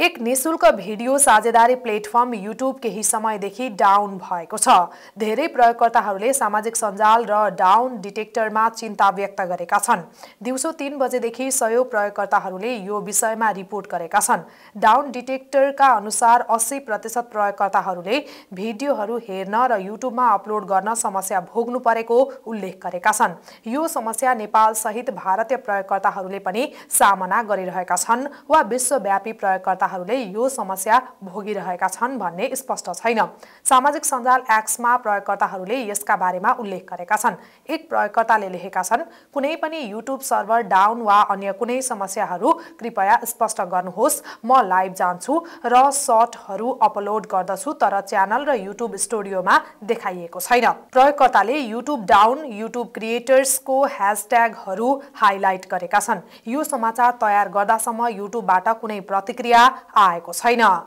एक निशुल्क भिडियो साझेदारी प्लेटफर्म युट्युब केही समयदेखि डाउन भएको छ धेरै प्रयोगकर्ताहरूले सामाजिक सञ्जाल र डाउन डिटेक्टरमा चिन्ता व्यक्त गरेका छन् दिउँसो तिन बजेदेखि सयौँ प्रयोगकर्ताहरूले यो विषयमा रिपोर्ट गरेका छन् डाउन डिटेक्टरका अनुसार अस्सी प्रतिशत प्रयोगकर्ताहरूले भिडियोहरू हेर्न र युट्युबमा अपलोड गर्न समस्या भोग्नु परेको उल्लेख गरेका छन् यो समस्या नेपालसहित भारतीय प्रयोगकर्ताहरूले पनि सामना गरिरहेका छन् वा विश्वव्यापी प्रयोगकर्ता प्रयोगकर्ताहरूले यो समस्या भोगिरहेका छन् भन्ने स्पष्ट छैन सामाजिक सञ्जाल एक्समा प्रयोगकर्ताहरूले यसका बारेमा उल्लेख गरेका छन् एक प्रयोगकर्ताले लेखेका छन् कुनै पनि युट्युब सर्भर डाउन वा अन्य कुनै समस्याहरू कृपया स्पष्ट गर्नुहोस् म लाइभ जान्छु र सर्टहरू अपलोड गर्दछु तर च्यानल र युट्युब स्टुडियोमा देखाइएको छैन प्रयोगकर्ताले युट्युब डाउन युट्युब क्रिएटर्सको ह्यासट्यागहरू हाइलाइट गरेका छन् यो समाचार तयार गर्दासम्म युट्युबबाट कुनै प्रतिक्रिया आएको छैन